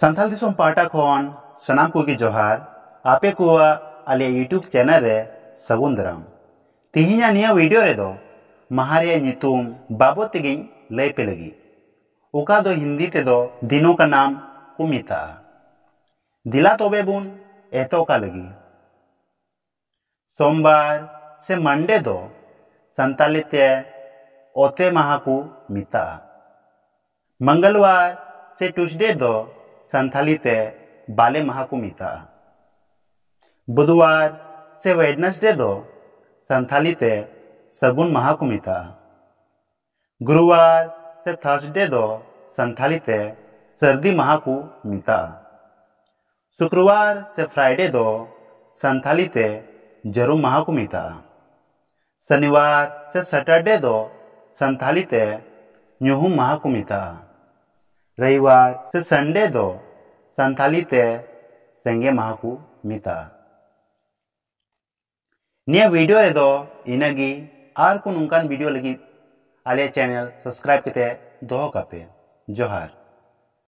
संथाल दिसम पाटा खन सनाम कोगी जोहार आपे कोवा आले यूट्यूब चैनल रे सगुंदराम तिहिना निया वीडियो रे दो महारे नितुम बाबत तेगि लय पे लगी ओका दो हिंदी ते दो दिनो का नाम कुमिता दिला तोबे बुन एतो का लगी सोमवार से मंडे दो संतालित्य ओते महाकु मिता मंगलवार से ट्यूसडे दो ते बाले महा को मिता बुधवार से वेडनेसडे दो ते सगुन महा को मिता गुरुवार से थर्सडे दो ते सर्दी माह को मिता शुक्रवार से फ्राइडे दो ते जरू महा को मिता शनिवार से सैटरडे दो ते न्यूहू महा को मिता रविवार से संडे दो संथाली ते संगे माकू मिता निया वीडियो रे दो इनगी आर को नुकान वीडियो लगी आलिया चैनल सब्सक्राइब करते दोह कपे जोहार